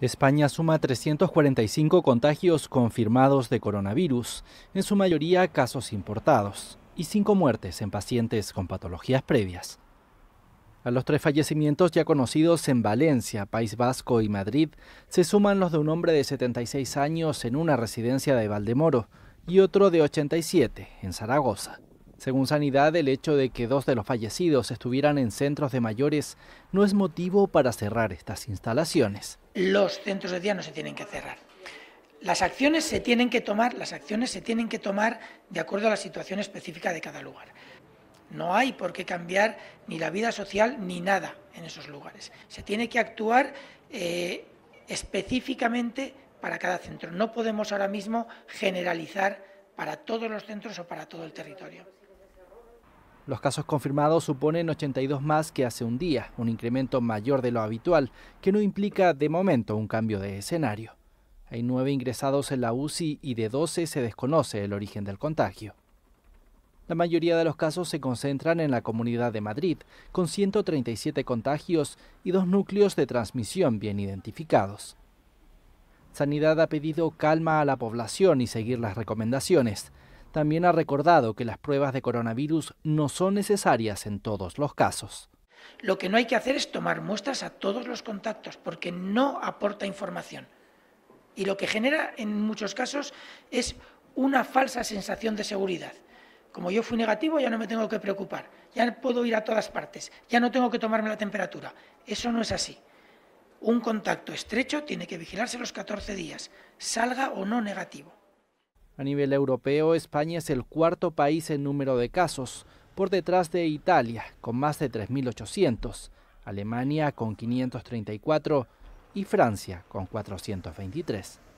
España suma 345 contagios confirmados de coronavirus, en su mayoría casos importados, y 5 muertes en pacientes con patologías previas. A los tres fallecimientos ya conocidos en Valencia, País Vasco y Madrid, se suman los de un hombre de 76 años en una residencia de Valdemoro y otro de 87 en Zaragoza. Según Sanidad, el hecho de que dos de los fallecidos estuvieran en centros de mayores no es motivo para cerrar estas instalaciones. Los centros de día no se tienen que cerrar. Las acciones se tienen que tomar, las acciones se tienen que tomar de acuerdo a la situación específica de cada lugar. No hay por qué cambiar ni la vida social ni nada en esos lugares. Se tiene que actuar eh, específicamente para cada centro. No podemos ahora mismo generalizar para todos los centros o para todo el territorio. Los casos confirmados suponen 82 más que hace un día, un incremento mayor de lo habitual, que no implica de momento un cambio de escenario. Hay nueve ingresados en la UCI y de 12 se desconoce el origen del contagio. La mayoría de los casos se concentran en la Comunidad de Madrid, con 137 contagios y dos núcleos de transmisión bien identificados. Sanidad ha pedido calma a la población y seguir las recomendaciones también ha recordado que las pruebas de coronavirus no son necesarias en todos los casos. Lo que no hay que hacer es tomar muestras a todos los contactos porque no aporta información. Y lo que genera en muchos casos es una falsa sensación de seguridad. Como yo fui negativo, ya no me tengo que preocupar, ya puedo ir a todas partes, ya no tengo que tomarme la temperatura. Eso no es así. Un contacto estrecho tiene que vigilarse los 14 días, salga o no negativo. A nivel europeo, España es el cuarto país en número de casos, por detrás de Italia, con más de 3.800, Alemania con 534 y Francia con 423.